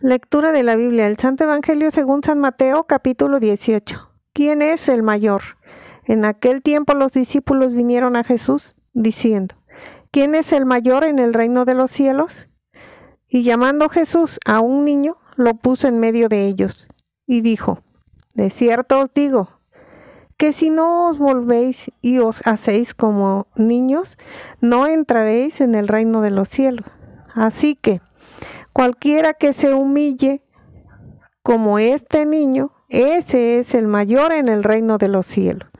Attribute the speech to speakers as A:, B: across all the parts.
A: Lectura de la Biblia, el Santo Evangelio según San Mateo capítulo 18. ¿Quién es el mayor? En aquel tiempo los discípulos vinieron a Jesús diciendo, ¿quién es el mayor en el reino de los cielos? Y llamando Jesús a un niño, lo puso en medio de ellos y dijo, de cierto os digo, que si no os volvéis y os hacéis como niños, no entraréis en el reino de los cielos. Así que, Cualquiera que se humille como este niño, ese es el mayor en el reino de los cielos.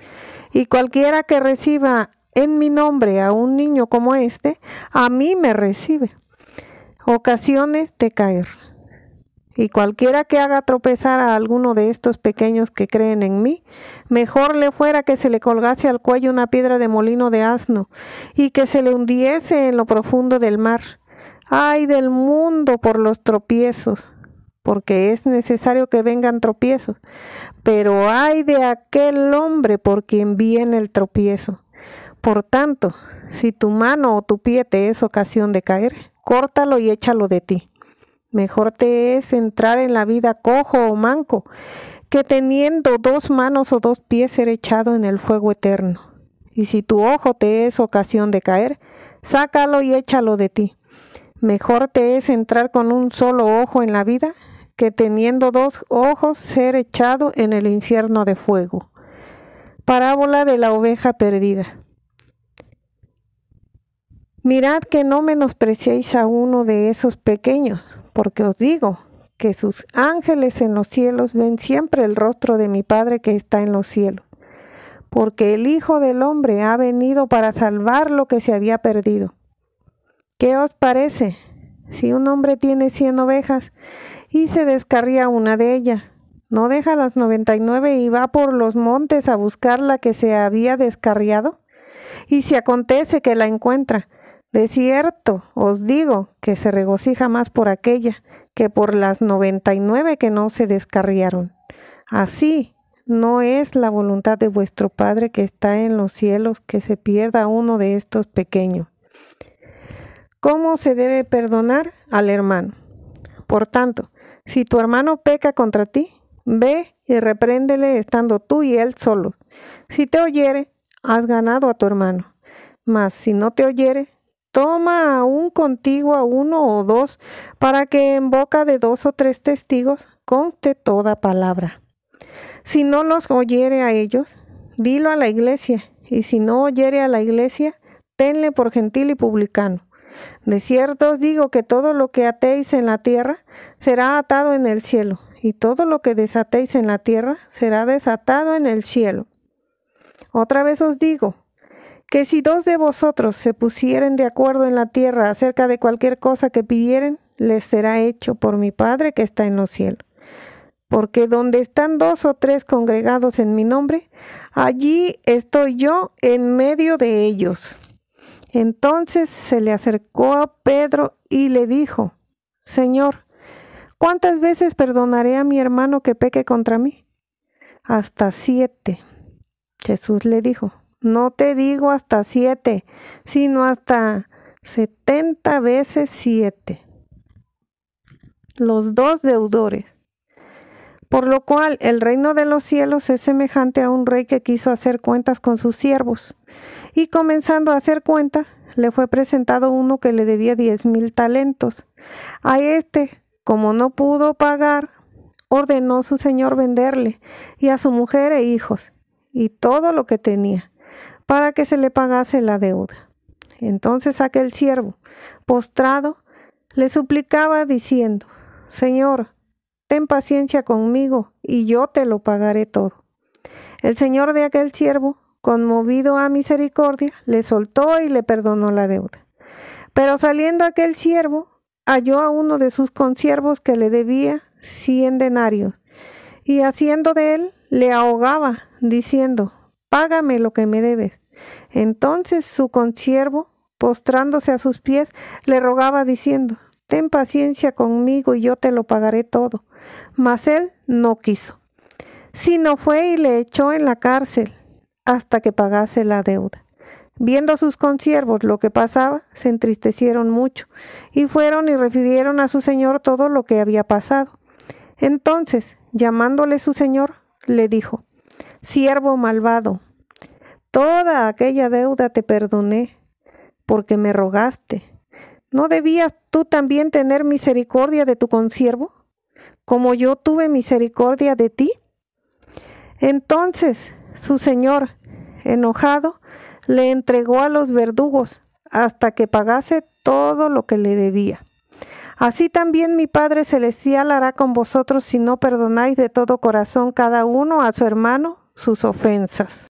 A: Y cualquiera que reciba en mi nombre a un niño como este, a mí me recibe. Ocasiones de caer. Y cualquiera que haga tropezar a alguno de estos pequeños que creen en mí, mejor le fuera que se le colgase al cuello una piedra de molino de asno y que se le hundiese en lo profundo del mar. Ay del mundo por los tropiezos, porque es necesario que vengan tropiezos. Pero ay de aquel hombre por quien viene el tropiezo. Por tanto, si tu mano o tu pie te es ocasión de caer, córtalo y échalo de ti. Mejor te es entrar en la vida cojo o manco que teniendo dos manos o dos pies ser echado en el fuego eterno. Y si tu ojo te es ocasión de caer, sácalo y échalo de ti. Mejor te es entrar con un solo ojo en la vida que teniendo dos ojos ser echado en el infierno de fuego. Parábola de la oveja perdida. Mirad que no menospreciéis a uno de esos pequeños, porque os digo que sus ángeles en los cielos ven siempre el rostro de mi Padre que está en los cielos, porque el Hijo del Hombre ha venido para salvar lo que se había perdido. ¿Qué os parece? Si un hombre tiene 100 ovejas y se descarría una de ellas, ¿no deja las 99 y va por los montes a buscar la que se había descarriado? Y si acontece que la encuentra, de cierto os digo que se regocija más por aquella que por las 99 que no se descarriaron. Así no es la voluntad de vuestro Padre que está en los cielos que se pierda uno de estos pequeños cómo se debe perdonar al hermano. Por tanto, si tu hermano peca contra ti, ve y repréndele estando tú y él solo. Si te oyere, has ganado a tu hermano. Mas si no te oyere, toma aún contigo a uno o dos, para que en boca de dos o tres testigos conte toda palabra. Si no los oyere a ellos, dilo a la iglesia, y si no oyere a la iglesia, tenle por gentil y publicano. De cierto os digo que todo lo que atéis en la tierra será atado en el cielo, y todo lo que desatéis en la tierra será desatado en el cielo. Otra vez os digo, que si dos de vosotros se pusieren de acuerdo en la tierra acerca de cualquier cosa que pidieren, les será hecho por mi Padre que está en los cielos. Porque donde están dos o tres congregados en mi nombre, allí estoy yo en medio de ellos. Entonces se le acercó a Pedro y le dijo, Señor, ¿cuántas veces perdonaré a mi hermano que peque contra mí? Hasta siete. Jesús le dijo, no te digo hasta siete, sino hasta setenta veces siete. Los dos deudores. Por lo cual el reino de los cielos es semejante a un rey que quiso hacer cuentas con sus siervos. Y comenzando a hacer cuentas, le fue presentado uno que le debía diez mil talentos. A este, como no pudo pagar, ordenó su señor venderle, y a su mujer e hijos, y todo lo que tenía, para que se le pagase la deuda. Entonces aquel siervo, postrado, le suplicaba diciendo, Señor, ten paciencia conmigo, y yo te lo pagaré todo. El señor de aquel siervo, conmovido a misericordia, le soltó y le perdonó la deuda. Pero saliendo aquel siervo, halló a uno de sus consiervos que le debía cien denarios, y haciendo de él, le ahogaba, diciendo, Págame lo que me debes. Entonces su consiervo, postrándose a sus pies, le rogaba, diciendo, ten paciencia conmigo y yo te lo pagaré todo. Mas él no quiso, sino fue y le echó en la cárcel hasta que pagase la deuda. Viendo sus consiervos lo que pasaba, se entristecieron mucho, y fueron y refirieron a su señor todo lo que había pasado. Entonces, llamándole su señor, le dijo, Siervo malvado, toda aquella deuda te perdoné, porque me rogaste. ¿No debías tú también tener misericordia de tu consiervo, como yo tuve misericordia de ti? Entonces su señor, enojado, le entregó a los verdugos hasta que pagase todo lo que le debía. Así también mi Padre Celestial hará con vosotros si no perdonáis de todo corazón cada uno a su hermano sus ofensas.